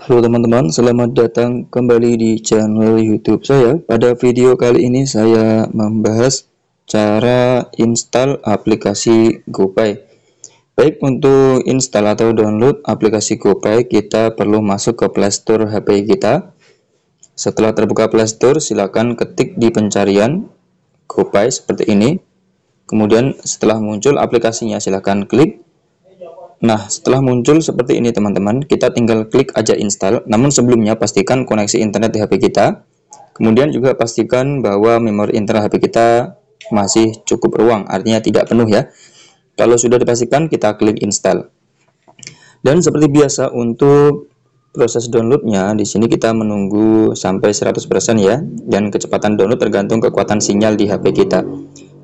Halo teman-teman, selamat datang kembali di channel YouTube saya. Pada video kali ini saya membahas cara install aplikasi GoPay. Baik, untuk install atau download aplikasi GoPay, kita perlu masuk ke Playstore HP kita. Setelah terbuka Playstore silakan ketik di pencarian GoPay seperti ini. Kemudian setelah muncul aplikasinya, silakan klik Nah, setelah muncul seperti ini teman-teman, kita tinggal klik aja install. Namun sebelumnya pastikan koneksi internet di HP kita. Kemudian juga pastikan bahwa memori internal HP kita masih cukup ruang, artinya tidak penuh ya. Kalau sudah dipastikan, kita klik install. Dan seperti biasa untuk proses downloadnya, di sini kita menunggu sampai 100% ya. Dan kecepatan download tergantung kekuatan sinyal di HP kita.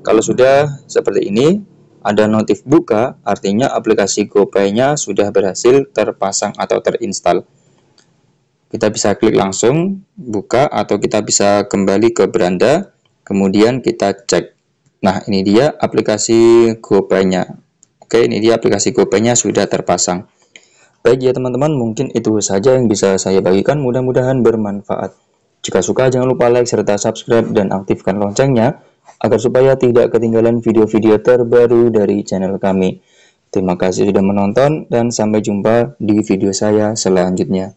Kalau sudah seperti ini, ada notif buka, artinya aplikasi GoPay-nya sudah berhasil terpasang atau terinstall. Kita bisa klik langsung, buka, atau kita bisa kembali ke beranda, kemudian kita cek. Nah, ini dia aplikasi GoPay-nya. Oke, ini dia aplikasi GoPay-nya sudah terpasang. Baik ya teman-teman, mungkin itu saja yang bisa saya bagikan, mudah-mudahan bermanfaat. Jika suka jangan lupa like serta subscribe dan aktifkan loncengnya agar supaya tidak ketinggalan video-video terbaru dari channel kami. Terima kasih sudah menonton dan sampai jumpa di video saya selanjutnya.